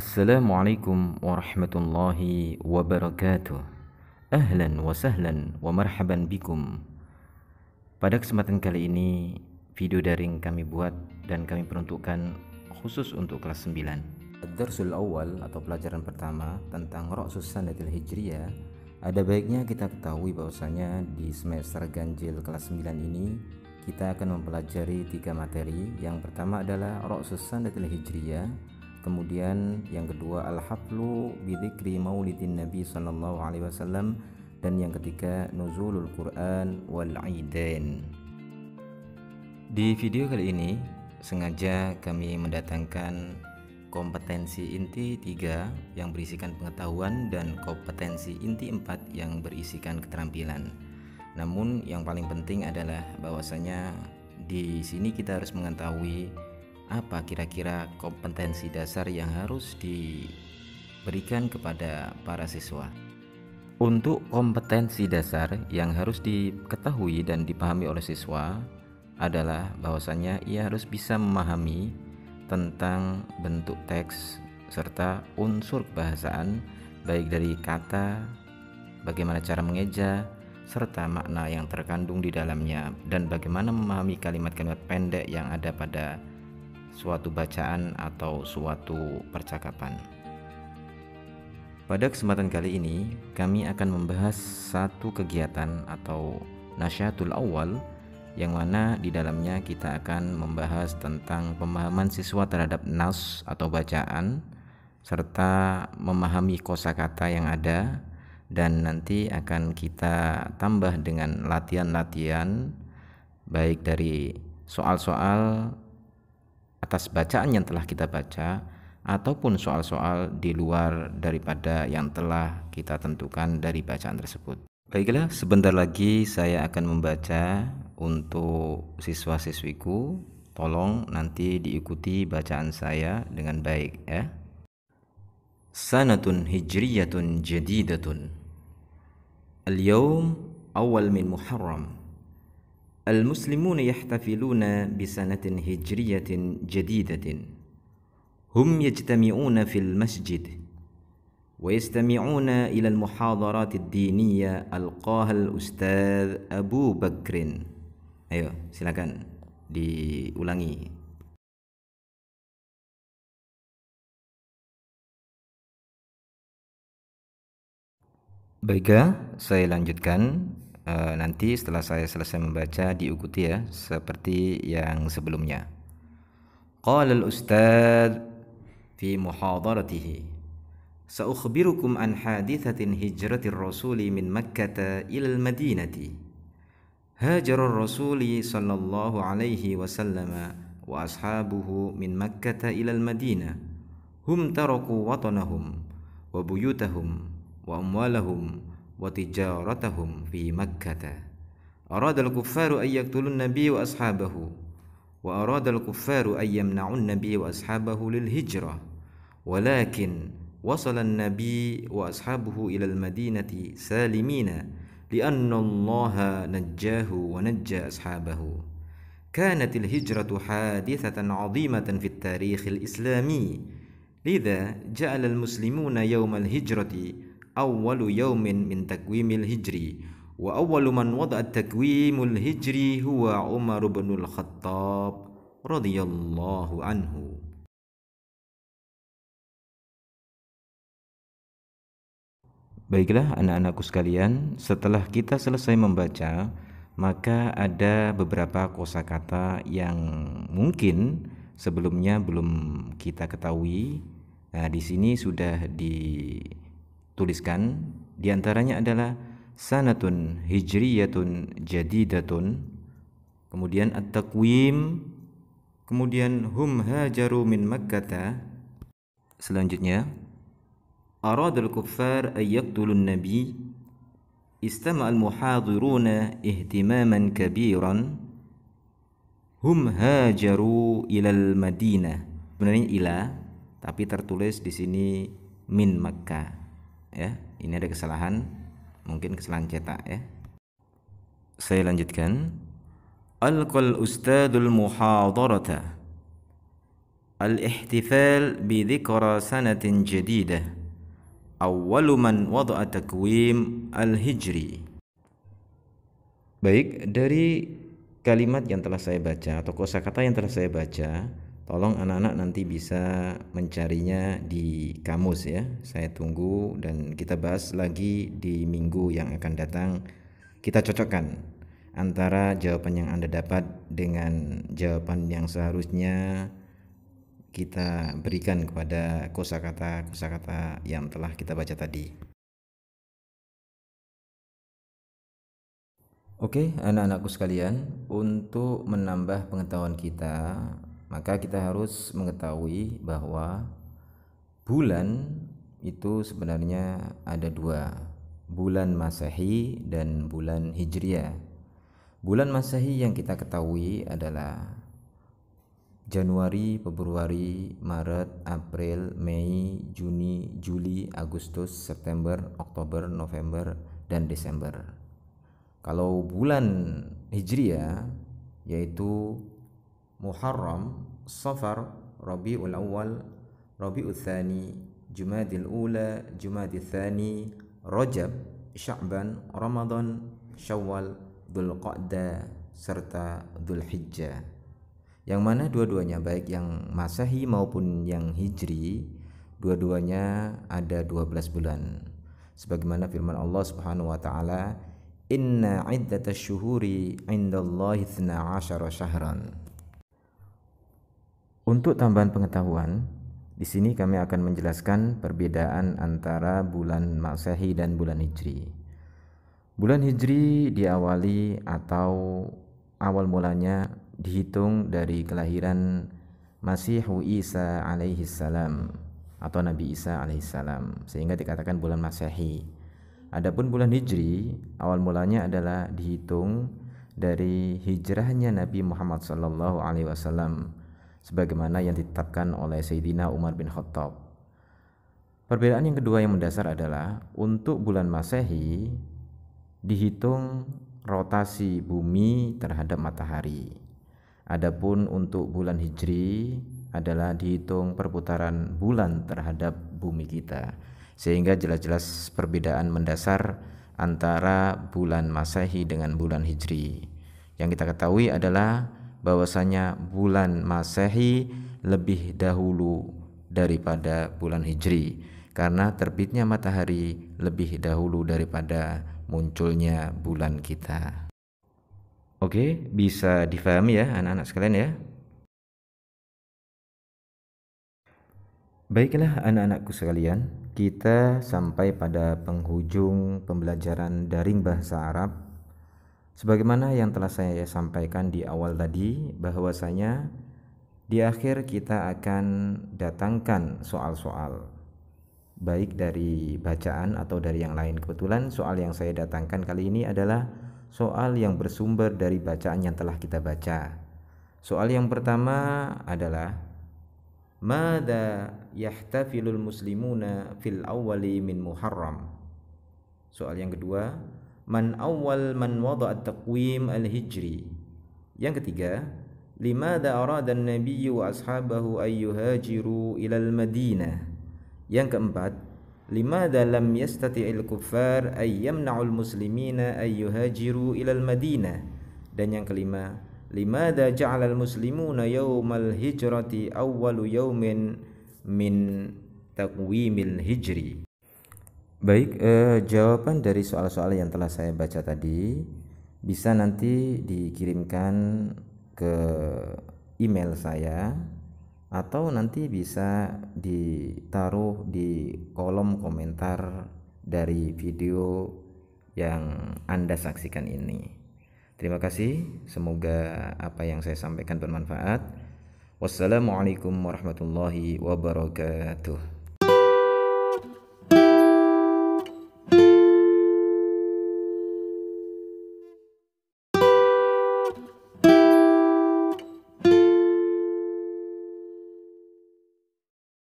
Assalamualaikum warahmatullahi wabarakatuh. Ahlan wa sahlan wa marhaban bikum. Pada kesempatan kali ini, video daring kami buat dan kami peruntukkan khusus untuk kelas 9. darsul awal atau pelajaran pertama tentang Roksus Sanatil Hijriyah, ada baiknya kita ketahui bahwasanya di semester ganjil kelas 9 ini kita akan mempelajari tiga materi. Yang pertama adalah Roksus Sanatil Hijriyah, Kemudian yang kedua al-haflu bidzikri maulidin Nabi sallallahu alaihi wasallam dan yang ketiga nuzulul Quran wal aidain. Di video kali ini sengaja kami mendatangkan kompetensi inti 3 yang berisikan pengetahuan dan kompetensi inti 4 yang berisikan keterampilan. Namun yang paling penting adalah bahwasanya di sini kita harus mengetahui apa kira-kira kompetensi dasar yang harus diberikan kepada para siswa. Untuk kompetensi dasar yang harus diketahui dan dipahami oleh siswa adalah bahwasanya ia harus bisa memahami tentang bentuk teks serta unsur kebahasaan baik dari kata, bagaimana cara mengeja, serta makna yang terkandung di dalamnya dan bagaimana memahami kalimat-kalimat pendek yang ada pada suatu bacaan atau suatu percakapan. Pada kesempatan kali ini, kami akan membahas satu kegiatan atau nasyatul awal yang mana di dalamnya kita akan membahas tentang pemahaman siswa terhadap nas atau bacaan serta memahami kosakata yang ada dan nanti akan kita tambah dengan latihan-latihan baik dari soal-soal atas bacaan yang telah kita baca ataupun soal-soal di luar daripada yang telah kita tentukan dari bacaan tersebut. Baiklah, sebentar lagi saya akan membaca untuk siswa-siswiku. Tolong nanti diikuti bacaan saya dengan baik ya. Sanatun hijriyatun jadidatun. Al-yawm awal min Muharram المسلمون يحتفلون بسنة هجرية جديدة هم يجتمعون في المسجد ويستمعون إلى المحاضرات الدينية ألقاها الأستاذ أبو بكر Ayo, أيوة، silakan diulangi. Baiklah, saya lanjutkan. Eh, nanti setelah saya selesai membaca diikuti ya seperti yang sebelumnya. Qala al-ustad fi muhadaratihi an hadithatin hijratir rasuli min makkata ilal madinati Hajarul rasuli sallallahu alaihi wasallama wa ashabuhu min makkata ilal madinah Hum taraku watanahum wa wa amwalahum وتجارتهم في مكة أراد الكفار أن يقتلوا النبي وأصحابه وأراد الكفار أن يمنعوا النبي وأصحابه للهجرة ولكن وصل النبي وأصحابه إلى المدينة سالمين لأن الله نجاه ونجى أصحابه كانت الهجرة حادثة عظيمة في التاريخ الإسلامي لذا جعل المسلمون يوم الهجرة awwalu yaumin min takwimil hijri wa awwalu man wada'a takwimul hijri huwa Umar bin Al-Khattab radhiyallahu anhu Baiklah anak-anakku sekalian, setelah kita selesai membaca, maka ada beberapa kosakata yang mungkin sebelumnya belum kita ketahui. Nah, di sini sudah di tuliskan di antaranya adalah sanatun hijriyatun jadidatun kemudian at-taqwim kemudian hum hajaru min makkata selanjutnya aradul kuffar ay yaqtulun nabi istama al-muhadiruna ihtimaman kabiran hum hajaru ilal madinah sebenarnya ila tapi tertulis di sini min makkah ya ini ada kesalahan mungkin kesalahan cetak ya saya lanjutkan alqal ustadul muhadarata al-ihtifal bi dhikra sanatin jadidah awwalu man wada'a takwim al-hijri baik dari kalimat yang telah saya baca atau kosakata yang telah saya baca Tolong anak-anak nanti bisa mencarinya di kamus ya. Saya tunggu dan kita bahas lagi di minggu yang akan datang. Kita cocokkan antara jawaban yang Anda dapat dengan jawaban yang seharusnya kita berikan kepada kosakata-kosakata yang telah kita baca tadi. Oke, anak-anakku sekalian, untuk menambah pengetahuan kita maka kita harus mengetahui bahwa bulan itu sebenarnya ada dua bulan masehi dan bulan hijriah bulan masehi yang kita ketahui adalah Januari, Februari, Maret, April, Mei, Juni, Juli, Agustus, September, Oktober, November, dan Desember. Kalau bulan Hijriah yaitu Muharram, Safar, Rabiul Awal, Rabiul Thani, Jumadil Ula, Jumadil Thani, Rajab, Sya'ban, Ramadan, Syawal, Dzulqa'dah serta Dzulhijjah. Yang mana dua-duanya baik yang Masehi maupun yang Hijri, dua-duanya ada 12 bulan. Sebagaimana firman Allah Subhanahu wa taala, "Inna iddatash shuhuri 'indallahi 12 syahran." Untuk tambahan pengetahuan, di sini kami akan menjelaskan perbedaan antara bulan Masehi dan bulan Hijri. Bulan Hijri diawali atau awal mulanya dihitung dari kelahiran Masih Isa alaihi salam atau Nabi Isa alaihi salam sehingga dikatakan bulan Masehi. Adapun bulan Hijri awal mulanya adalah dihitung dari hijrahnya Nabi Muhammad sallallahu alaihi wasallam sebagaimana yang ditetapkan oleh Sayyidina Umar bin Khattab. Perbedaan yang kedua yang mendasar adalah untuk bulan Masehi dihitung rotasi bumi terhadap matahari. Adapun untuk bulan Hijri adalah dihitung perputaran bulan terhadap bumi kita. Sehingga jelas-jelas perbedaan mendasar antara bulan Masehi dengan bulan Hijri. Yang kita ketahui adalah bahwasanya bulan Masehi lebih dahulu daripada bulan Hijri karena terbitnya matahari lebih dahulu daripada munculnya bulan kita. Oke, bisa difahami ya anak-anak sekalian ya. Baiklah anak-anakku sekalian, kita sampai pada penghujung pembelajaran daring bahasa Arab Sebagaimana yang telah saya sampaikan di awal tadi, bahwasanya di akhir kita akan datangkan soal-soal baik dari bacaan atau dari yang lain. Kebetulan soal yang saya datangkan kali ini adalah soal yang bersumber dari bacaan yang telah kita baca. Soal yang pertama adalah Mada yahtafilul muslimuna fil awali min Muharram. Soal yang kedua, man awal man wada at-taqwim al-hijri. Yang ketiga, limada arada an nabi wa ashabahu ay yuhajiru ila al-Madinah. Yang keempat, limada lam yastati' al kuffar ay al muslimina ay yuhajiru ila al-Madinah. Dan yang kelima, limada ja'ala al-muslimuna yawm al hijrati awwalu yawmin min taqwimil hijri. Baik, eh, jawaban dari soal-soal yang telah saya baca tadi bisa nanti dikirimkan ke email saya atau nanti bisa ditaruh di kolom komentar dari video yang Anda saksikan ini. Terima kasih, semoga apa yang saya sampaikan bermanfaat. Wassalamualaikum warahmatullahi wabarakatuh.